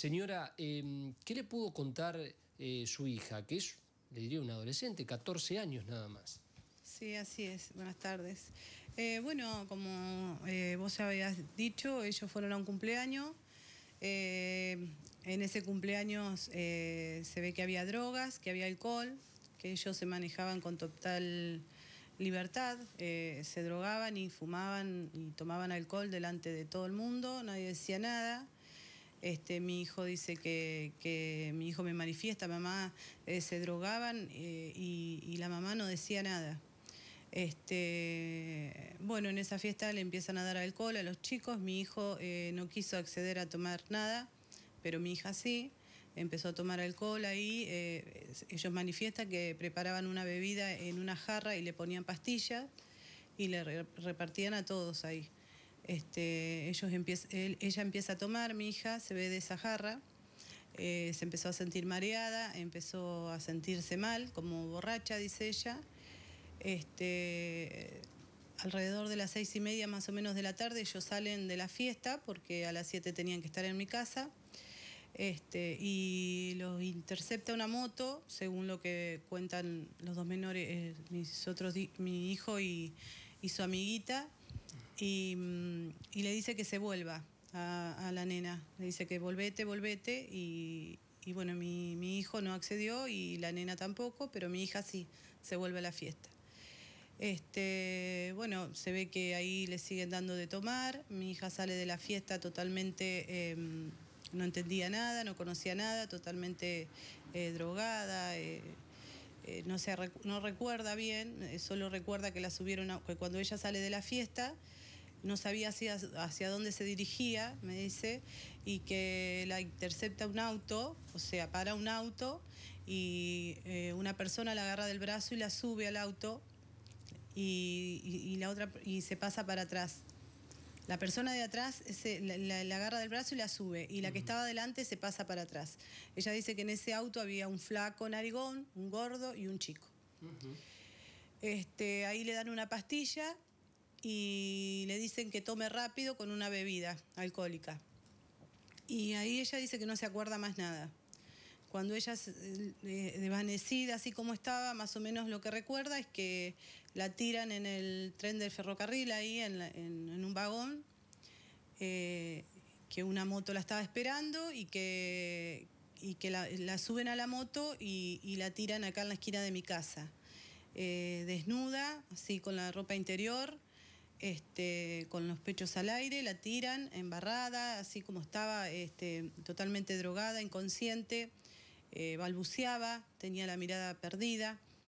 Señora, em, ¿qué le pudo contar eh, su hija, que es, le diría, una adolescente, 14 años nada más? Sí, así es. Buenas tardes. Eh, bueno, como eh, vos habías dicho, ellos fueron a un cumpleaños. en ese cumpleaños se ve que había drogas, que había alcohol, que ellos se manejaban con total libertad, se drogaban y fumaban y tomaban alcohol delante de todo el mundo, nadie decía nada. Este, mi hijo dice que, mi hijo me manifiesta, mamá eh, se drogaban eh, y, la mamá no decía nada. Este, bueno, en esa fiesta le empiezan a dar alcohol a los chicos, mi hijo eh, no quiso acceder a tomar nada, pero mi hija sí, empezó a tomar alcohol ahí, ellos manifiestan que preparaban una bebida en una jarra y le ponían pastillas y le repartían a todos ahí. Este, ellos ella empieza a tomar, mi hija se ve de esa jarra, eh, se empezó a sentir mareada, empezó a sentirse mal, como borracha, dice ella. Este, alrededor de las seis y media más o menos de la tarde ellos salen de la fiesta porque a las siete tenían que estar en mi casa. Este, y los intercepta una moto, según lo que cuentan los dos menores, eh, mis otros, mi hijo y su amiguita, Mm, y, le dice que se vuelva a, la nena. Le dice que volvete, volvete y, bueno, mi, hijo no accedió y la nena tampoco, pero mi hija sí, se vuelve a la fiesta. Este, bueno, se ve que ahí le siguen dando de tomar. Mi hija sale de la fiesta totalmente, em, no entendía nada, no conocía nada, totalmente eh, drogada. Eh, eh, no, se, no recuerda bien, solo recuerda que la subieron, que cuando ella sale de la fiesta, no sabía hacia, hacia dónde se dirigía, me dice, y que la intercepta un auto, o sea, para un auto, y eh, una persona la agarra del brazo y la sube al auto, y, la otra y se pasa para atrás. La persona de atrás la, agarra del brazo y la sube, y la que estaba adelante se pasa para atrás. Ella dice que en ese auto había un flaco narigón, un gordo y un chico. este, ahí le dan una pastilla y le dicen que tome rápido con una bebida alcohólica. Y ahí ella dice que no se acuerda más nada. Cuando ella eh, eh, desvanecida, así como estaba, más o menos lo que recuerda es que la tiran en el tren del ferrocarril, ahí en, un vagón, eh, que una moto la estaba esperando y que, y que la, suben a la moto y, la tiran acá en la esquina de mi casa. desnuda, así con la ropa interior, este, con los pechos al aire, la tiran embarrada, así como estaba, este, totalmente drogada, inconsciente, eh, balbuceaba, tenía la mirada perdida.